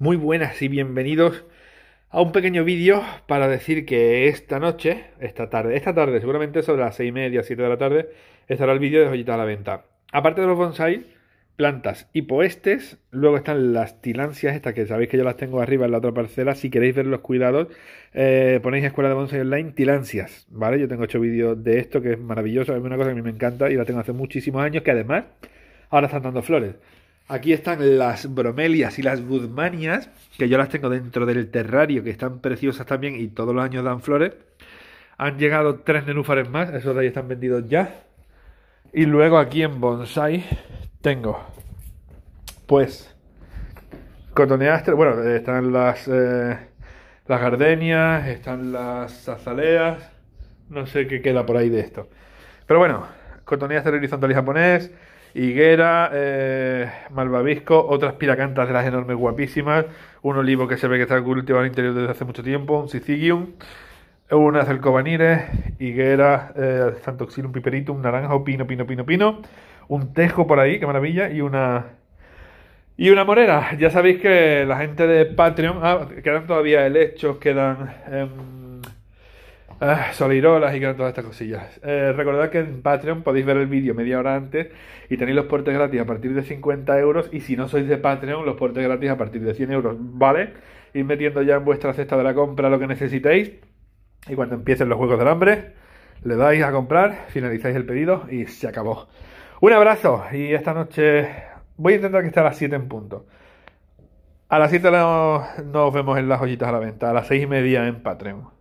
Muy buenas y bienvenidos a un pequeño vídeo para decir que esta noche, esta tarde, esta tarde, seguramente sobre las seis y media, siete de la tarde, estará el vídeo de joyita a la venta. Aparte de los bonsai, plantas y poestes luego están las tilancias, estas que sabéis que yo las tengo arriba en la otra parcela, si queréis ver los cuidados, ponéis eh, ponéis Escuela de Bonsai Online tilancias, ¿vale? Yo tengo ocho vídeos de esto que es maravilloso, es una cosa que a mí me encanta y la tengo hace muchísimos años, que además ahora están dando flores. Aquí están las bromelias y las budmanias, que yo las tengo dentro del terrario, que están preciosas también y todos los años dan flores. Han llegado tres nenúfares más, esos de ahí están vendidos ya. Y luego aquí en bonsai tengo, pues, cotoneaster. bueno, están las, eh, las gardenias, están las azaleas, no sé qué queda por ahí de esto. Pero bueno, cotoneaster horizontal y japonés, higuera, eh, malvavisco, otras piracantas de las enormes guapísimas, un olivo que se ve que está cultivado al interior desde hace mucho tiempo, un sicigium, unas alcobanires, higuera, eh, santoxilum piperitum, o pino, pino, pino, pino, un tejo por ahí, qué maravilla, y una... Y una morera, ya sabéis que la gente de Patreon, ah, quedan todavía helechos, quedan... Em, Ah, solirolas y todas estas cosillas. Eh, recordad que en Patreon podéis ver el vídeo media hora antes y tenéis los portes gratis a partir de 50 euros. Y si no sois de Patreon, los portes gratis a partir de 100 euros, ¿vale? Ir metiendo ya en vuestra cesta de la compra lo que necesitéis. Y cuando empiecen los juegos del hambre, le dais a comprar, finalizáis el pedido y se acabó. Un abrazo y esta noche voy a intentar que esté a las 7 en punto. A las 7 nos vemos en las joyitas a la venta, a las 6 y media en Patreon.